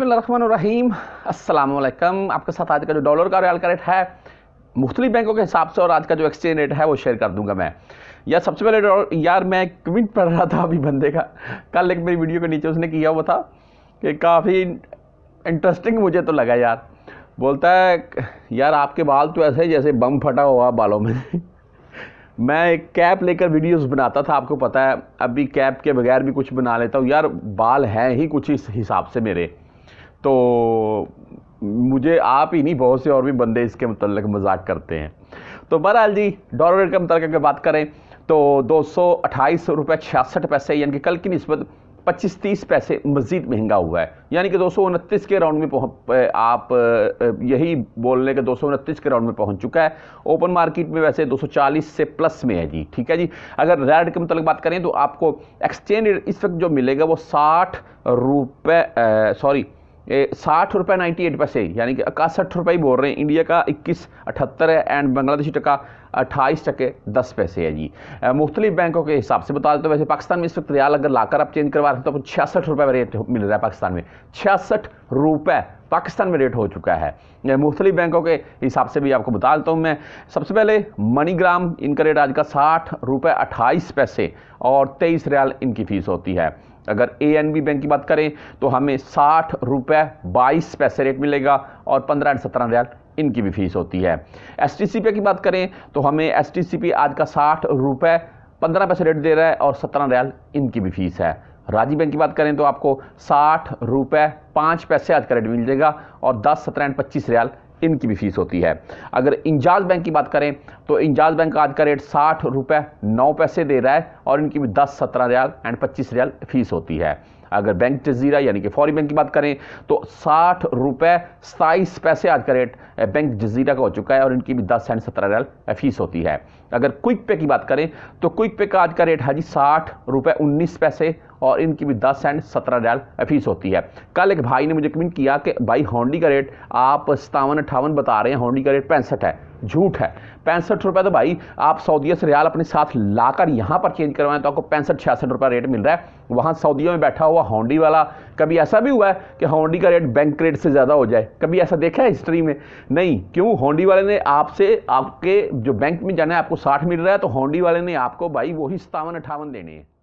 रहीम अल्लाम आपके साथ आज का जो डॉलर का रियाल का रेट है मुख्तलिफ बैंकों के हिसाब से और आज का जो एक्सचेंज रेट है वो शेयर कर दूंगा मैं यार सबसे पहले यार मैं कमेंट पढ़ रहा था अभी बंदे का कल एक मेरी वीडियो के नीचे उसने किया हुआ था कि काफ़ी इंटरेस्टिंग मुझे तो लगा यार बोलता है यार आपके बाल तो ऐसे जैसे बम फटा हुआ बालों में मैं एक कैप लेकर वीडियोस बनाता था आपको पता है अभी कैप के बगैर भी कुछ बना लेता हूँ यार बाल हैं ही कुछ इस हिसाब से मेरे तो मुझे आप ही नहीं बहुत से और भी बंदे इसके मतलब मजाक करते हैं तो बहरहाल जी डॉलर रेट के मतलब अगर बात करें तो दो सौ अट्ठाईस रुपये छियासठ पैसे यानी कि कल की नस्बत पच्चीस तीस पैसे मज़ीद महंगा हुआ है यानी कि दो सौ उनतीस के राउंड में पहुँच आप यही बोल रहे कि दो सौ उनतीस के राउंड में पहुँच चुका है ओपन मार्केट में वैसे दो सौ चालीस से प्लस में है जी ठीक है जी अगर रेड के मतलब बात करें तो आपको एक्सचेंज रेट इस वक्त जो मिलेगा वो साठ रुपये सॉरी साठ रुपये नाइन्टी एट पैसे यानी कि इकसठ रुपये ही बोल रहे हैं इंडिया का इक्कीस अठहत्तर है एंड बांग्लादेशी टका अट्ठाईस टके दस पैसे है जी मुख्तलि बैंकों के हिसाब से बता देते तो वैसे पाकिस्तान में इस वक्त रियाल अगर लाकर आप चेंज करवा रहे हैं तो आपको छियासठ रुपये रेट मिल रहा है पाकिस्तान में छियासठ रुपये पाकिस्तान में रेट हो चुका है मुख्तलि बैंकों के हिसाब से भी आपको बता देता हूँ मैं सबसे पहले मनीग्राम इनका रेट आज का साठ रुपये अट्ठाईस पैसे और तेईस रियाल इनकी फ़ीस होती है अगर ए एन बी बैंक की बात करें तो हमें साठ रुपये बाईस पैसे रेट मिलेगा और पंद्रह एंड सत्रह रियाल इनकी भी फ़ीस होती है एस टी सी पी की बात करें तो हमें एस टी सी पी आज का साठ रुपये पंद्रह पैसे रेट दे रहा है और सत्रह रियाल इनकी भी फ़ीस है राजीव बैंक की बात करें तो आपको साठ रुपये पाँच पैसे आज का रेट मिल जाएगा और दस सत्रह एंड पच्चीस रियाल इनकी भी फीस होती है अगर इंजाज बैंक की बात करें तो इंजाज बैंक का आज का रेट साठ रुपये नौ पैसे दे रहा है और इनकी भी दस सत्रह रियाल एंड पच्चीस रियाल फीस होती है अगर बैंक जजीरा यानी कि फौरी बैंक की बात करें तो साठ रुपये सताईस पैसे आज का रेट बैंक जजीरा का हो चुका है और इनकी भी दस एंड सत्रह रियाल फीस होती है अगर क्विक पे की बात करें तो क्विक पे का आज का रेट है जी साठ रुपये उन्नीस पैसे और इनकी भी दस एंड सत्रह रियाल फीस होती है कल एक भाई ने मुझे कमेंट किया कि भाई हॉन्डी का रेट आप सतावन अट्ठावन बता रहे हैं हॉन्डी का रेट पैंसठ है झूठ है पैंसठ रुपये तो भाई आप सऊदीया से रियाल अपने साथ लाकर यहाँ पर चेंज करवाएं तो आपको पैंसठ छियासठ रुपये रेट मिल रहा है वहाँ सऊदीया में बैठा हुआ हॉन्डी वाला कभी ऐसा भी हुआ है कि होंडी का रेट बैंक रेट से ज़्यादा हो जाए कभी ऐसा देखा है हिस्ट्री में नहीं क्यों होंडी वाले ने आपसे आपके जो बैंक में जाना है आपको साठ मिल रहा है तो होंडी वाले ने आपको भाई वही सतावन अठावन देने हैं